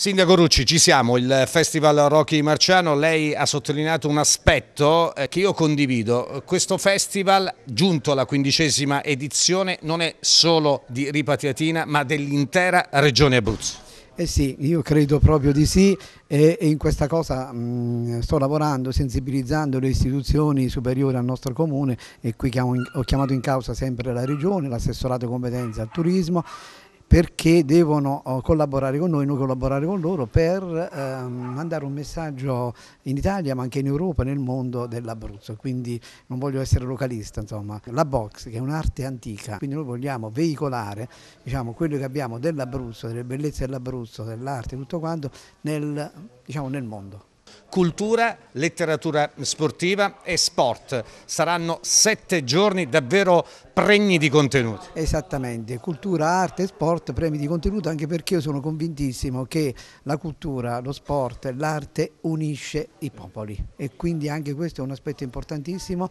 Sindaco Rucci, ci siamo, il Festival Rocky Marciano, lei ha sottolineato un aspetto eh, che io condivido, questo festival giunto alla quindicesima edizione non è solo di Ripatiatina ma dell'intera regione Abruzzo. Eh sì, io credo proprio di sì e, in questa cosa mm, sto lavorando, sensibilizzando le istituzioni superiori al nostro comune e qui ho chiamato in causa sempre la regione, l'assessorato competenza al turismo perché devono eh, collaborare con noi, noi collaborare con loro per ehm, mandare un messaggio in Italia ma anche in Europa, nel mondo dell'Abruzzo, quindi non voglio essere localista, insomma, la box che è un'arte antica, quindi noi vogliamo veicolare diciamo, quello che abbiamo dell'Abruzzo, delle bellezze dell'Abruzzo, dell'arte, tutto quanto nel, diciamo, nel mondo cultura, letteratura sportiva e sport. Saranno sette giorni davvero premi di contenuto. Esattamente, cultura, arte e sport premi di contenuto anche perché io sono convintissimo che la cultura, lo sport, l'arte unisce i popoli e quindi anche questo è un aspetto importantissimo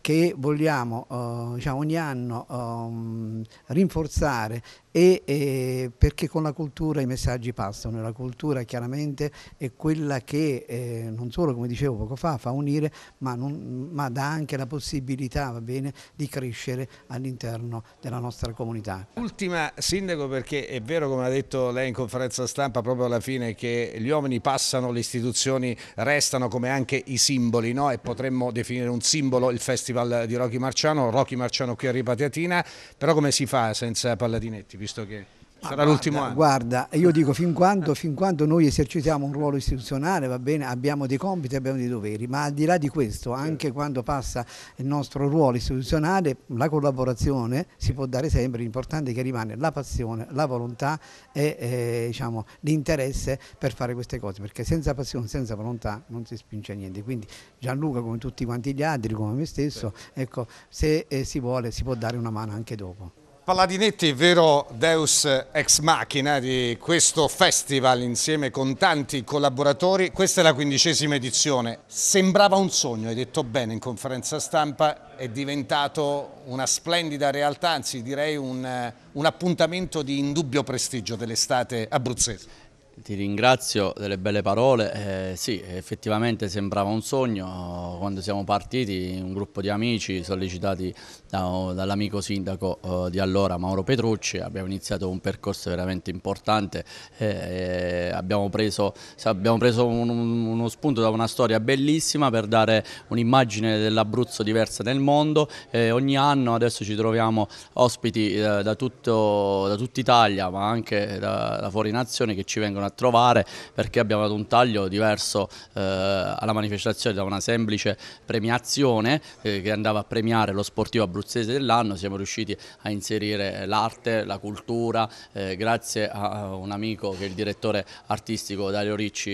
che vogliamo eh, diciamo, ogni anno eh, rinforzare e, eh, perché con la cultura i messaggi passano e la cultura chiaramente è quella che eh, non solo come dicevo poco fa fa unire ma, non, ma dà anche la possibilità bene, di crescere all'interno della nostra comunità. Ultima Sindaco perché è vero come ha detto lei in conferenza stampa proprio alla fine che gli uomini passano, le istituzioni restano come anche i simboli no? e potremmo definire un simbolo il festival di Rocky Marciano, Rocky Marciano qui a Ripatiatina, però come si fa senza Palladinetti visto che... Sarà guarda, l'ultimo anno. Guarda, io dico fin quando, fin quando, noi esercitiamo un ruolo istituzionale, va bene, abbiamo dei compiti, abbiamo dei doveri, ma al di là di questo, anche sì. quando passa il nostro ruolo istituzionale, la collaborazione si può dare sempre, l'importante è che rimane la passione, la volontà e eh, diciamo, l'interesse per fare queste cose, perché senza passione, senza volontà non si spinge a niente. Quindi Gianluca, come tutti quanti gli altri, come me stesso, sì. ecco, se eh, si vuole si può dare una mano anche dopo. Palladinetti, vero deus ex machina di questo festival insieme con tanti collaboratori, questa è la quindicesima edizione, sembrava un sogno, hai detto bene in conferenza stampa, è diventato una splendida realtà, anzi direi un, un appuntamento di indubbio prestigio dell'estate abruzzese. Ti ringrazio delle belle parole, eh, sì effettivamente sembrava un sogno quando siamo partiti, un gruppo di amici sollecitati da, dall'amico sindaco eh, di allora Mauro Petrucci, abbiamo iniziato un percorso veramente importante, eh, eh abbiamo preso, abbiamo preso un, uno spunto da una storia bellissima per dare un'immagine dell'Abruzzo diversa nel mondo, eh, ogni anno adesso ci troviamo ospiti eh, da, tutto, da tutta Italia ma anche da, da fuori nazione che ci vengono a a trovare perché abbiamo dato un taglio diverso eh, alla manifestazione da una semplice premiazione eh, che andava a premiare lo sportivo abruzzese dell'anno, siamo riusciti a inserire l'arte, la cultura, eh, grazie a un amico che è il direttore artistico Dario Ricci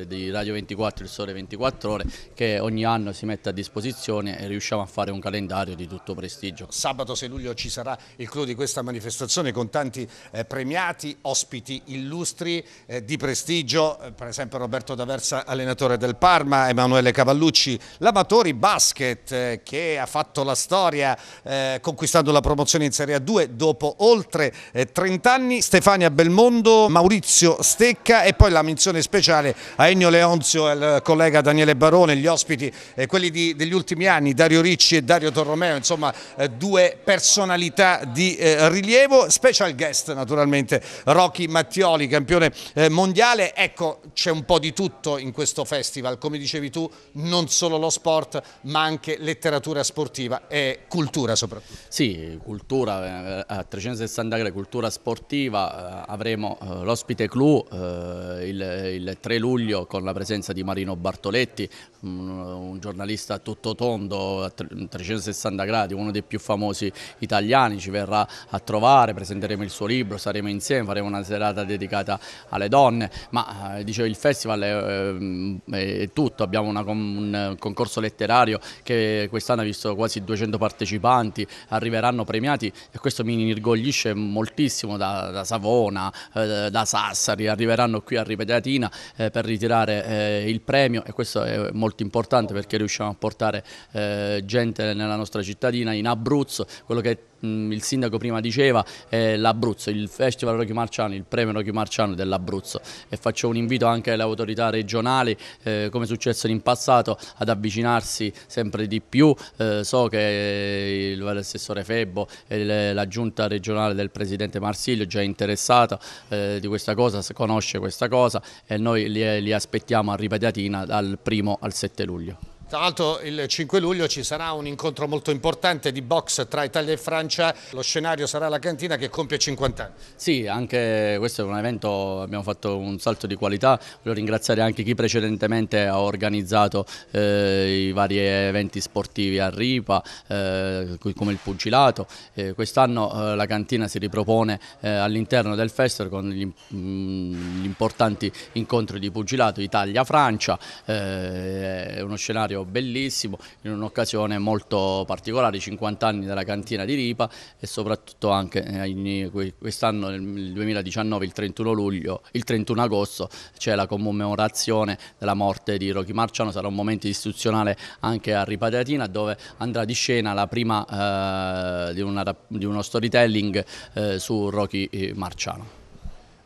eh, di Radio 24, il Sole 24 Ore, che ogni anno si mette a disposizione e riusciamo a fare un calendario di tutto prestigio. Sabato 6 luglio ci sarà il clou di questa manifestazione con tanti eh, premiati, ospiti illustri, eh, di prestigio, eh, per esempio Roberto D'Aversa, allenatore del Parma, Emanuele Cavallucci, l'Amatori Basket eh, che ha fatto la storia eh, conquistando la promozione in Serie A2 dopo oltre 30 eh, anni, Stefania Belmondo, Maurizio Stecca e poi la menzione speciale a Ennio Leonzio e al collega Daniele Barone, gli ospiti, quelli di, degli ultimi anni, Dario Ricci e Dario Torromeo, insomma due personalità di rilievo, special guest naturalmente Rocky Mattioli, campione eh, mondiale, ecco c'è un po' di tutto in questo festival, come dicevi tu, non solo lo sport ma anche letteratura sportiva e cultura soprattutto. Sì, cultura eh, a 360 gradi, cultura sportiva, eh, avremo l'ospite clou il, il 3 luglio con la presenza di Marino Bartoletti, un giornalista tutto tondo a 360 gradi, uno dei più famosi italiani, ci verrà a trovare, presenteremo il suo libro, saremo insieme, faremo una serata dedicata alle donne, ma eh, dicevo, il festival eh, è, è, tutto, abbiamo una, un eh, concorso letterario che quest'anno ha visto quasi 200 partecipanti, arriveranno premiati e questo mi inorgoglisce moltissimo da, da Savona, da Sassari, arriveranno qui a Ripetatina per ritirare il premio e questo è molto importante perché riusciamo a portare gente nella nostra cittadina, in Abruzzo, quello che è Mm, il sindaco prima diceva, è eh, l'Abruzzo, il Festival Rocchio Marciano, il premio Rocchio Marciano dell'Abruzzo e faccio un invito anche alle autorità regionali, eh, come è successo in passato, ad avvicinarsi sempre di più. Eh, so che eh, il, l'assessore Febbo e la giunta regionale del presidente Marsiglio è già interessata eh, di questa cosa, conosce questa cosa e noi li, li aspettiamo a Ripetiatina dal primo al 7 luglio. Tra l'altro il 5 luglio ci sarà un incontro molto importante di box tra Italia e Francia, lo scenario sarà la cantina che compie 50 anni. Sì, anche questo è un evento, abbiamo fatto un salto di qualità, voglio ringraziare anche chi precedentemente ha organizzato eh, i vari eventi sportivi a Ripa, eh, come il pugilato, eh, quest'anno eh, la cantina si ripropone eh, all'interno del festival con gli, mh, gli, importanti incontri di pugilato Italia-Francia, eh, è uno scenario museo bellissimo in un'occasione molto particolare, i 50 anni della cantina di Ripa e soprattutto anche eh, quest'anno nel 2019 il 31 luglio, il 31 agosto c'è la commemorazione della morte di Rocky Marciano, sarà un momento istituzionale anche a Ripa Teatina dove andrà di scena la prima eh, di, una, di, uno storytelling eh, su Rocky eh, Marciano.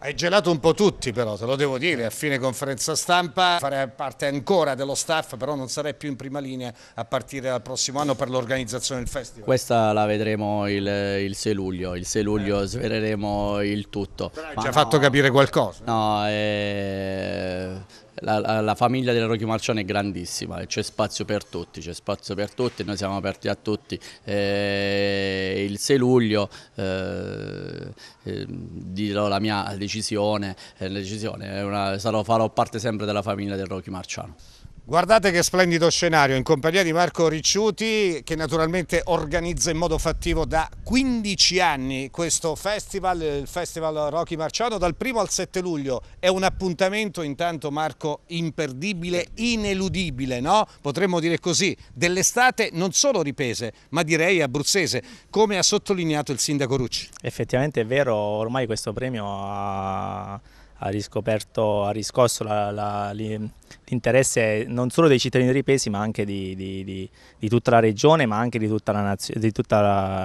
Hai gelato un po' tutti però, te lo devo dire, a fine conferenza stampa farei parte ancora dello staff, però non sarei più in prima linea a partire dal prossimo anno per l'organizzazione del festival. Questa la vedremo il, il 6 luglio, il 6 luglio eh. svereremo il tutto. Però hai Ma già no, fatto capire qualcosa. No, eh la, la, famiglia del Rocchi Marciano è grandissima, c'è spazio per tutti, c'è spazio per tutti, noi siamo aperti a tutti. Eh, il 6 luglio eh, ehm, dirò la mia decisione, eh, decisione una, sarò, farò parte sempre della famiglia del Rocchi Marciano. Guardate che splendido scenario in compagnia di Marco Ricciuti che naturalmente organizza in modo fattivo da 15 anni questo festival, il Festival Rocky Marciano, dal 1 al 7 luglio. È un appuntamento intanto Marco imperdibile, ineludibile, no? potremmo dire così, dell'estate non solo ripese ma direi abruzzese, come ha sottolineato il sindaco Rucci. Effettivamente è vero, ormai questo premio ha, ha, riscoperto, ha riscosso la l'interesse non solo dei cittadini Ripesi ma anche di, di, di, di, tutta la regione ma anche di tutta,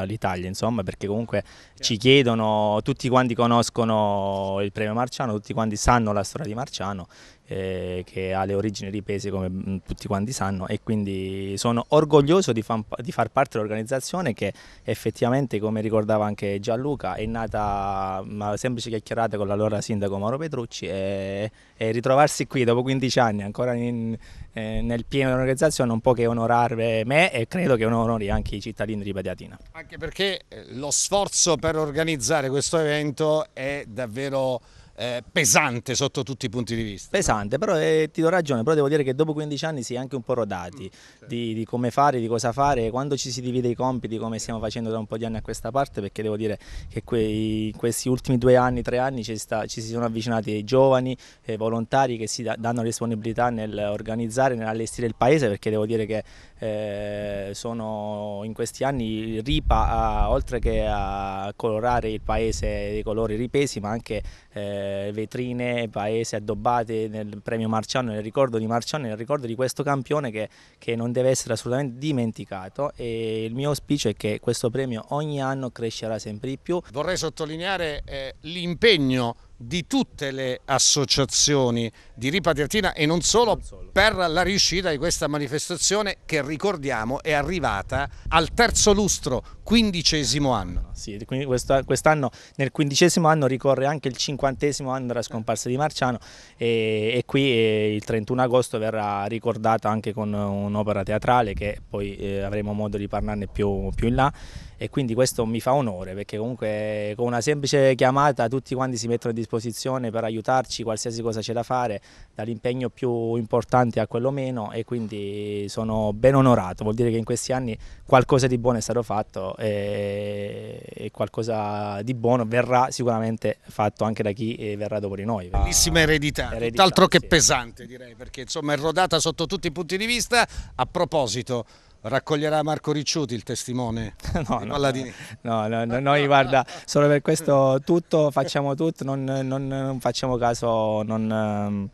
l'Italia insomma perché comunque ci chiedono, tutti quanti conoscono il premio Marciano, tutti quanti sanno la storia di Marciano eh, che ha le origini ripese come mm, tutti quanti sanno e quindi sono orgoglioso di, fan, di far parte dell'organizzazione che effettivamente come ricordava anche Gianluca è nata una mm, semplice chiacchierata con l'allora sindaco Mauro Petrucci e, e ritrovarsi qui dopo 15 anni anni, ancora in, eh, nel pieno dell'organizzazione, non può che onorare me e credo che onori anche i cittadini di Badiatina. Anche perché lo sforzo per organizzare questo evento è davvero eh, pesante sotto tutti i punti di vista. Pesante, però eh, ti do ragione, però devo dire che dopo 15 anni si è anche un po' rodati mm, di, di, come fare, di cosa fare, quando ci si divide i compiti come stiamo facendo da un po' di anni a questa parte, perché devo dire che quei, questi ultimi due anni, tre anni ci, sta, ci si sono avvicinati i giovani, eh, volontari che si da, danno disponibilità nell'organizzare, nell'allestire il paese, perché devo dire che eh, sono in questi anni Ripa, a, oltre che a colorare il paese dei colori ripesi, ma anche... Eh, eh, vetrine, paese addobbate nel premio Marciano, nel ricordo di Marciano, nel ricordo di questo campione che, che non deve essere assolutamente dimenticato e il mio auspicio è che questo premio ogni anno crescerà sempre di più. Vorrei sottolineare eh, l'impegno di tutte le associazioni di ripatriatina e non solo, non solo, per la riuscita di questa manifestazione che ricordiamo è arrivata al terzo lustro, quindicesimo anno. Ah, sì, quest'anno nel quindicesimo anno ricorre anche il cinquantesimo anno della scomparsa di Marciano e, e qui eh, il 31 agosto verrà ricordata anche con un'opera teatrale che poi eh, avremo modo di parlarne più, più in là e quindi questo mi fa onore perché comunque con una semplice chiamata tutti quanti si mettono a disposizione per aiutarci qualsiasi cosa c'è da fare, dall'impegno più importante a quello meno e quindi sono ben onorato, vuol dire che in questi anni qualcosa di buono è stato fatto e, e qualcosa di buono verrà sicuramente fatto anche da chi verrà dopo di noi. Bellissima eredità, eredità tutt'altro che pesante direi perché insomma è rodata sotto tutti i punti di vista. A proposito, Raccoglierà Marco Ricciuti il testimone? no, no, no, no, no, noi guarda, solo per questo tutto, facciamo tutto, non, non, non facciamo caso, non ehm,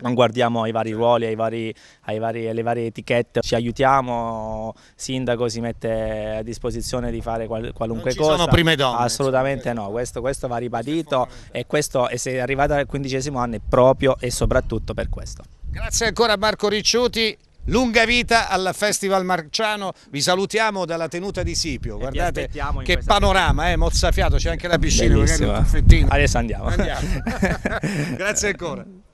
non guardiamo ai vari ruoli, ai vari, ai vari, alle varie etichette, ci aiutiamo, il sindaco si mette a disposizione di fare qual, qualunque cosa. sono prime donne. Assolutamente no, questo, questo va ribadito e, questo, e sei arrivato al quindicesimo anno è proprio e soprattutto per questo. Grazie ancora Marco Ricciuti. Lunga vita al Festival Marciano, vi salutiamo dalla tenuta di Sipio, guardate che panorama, eh, mozzafiato, c'è anche la piscina, magari un Adesso andiamo. andiamo. Grazie ancora.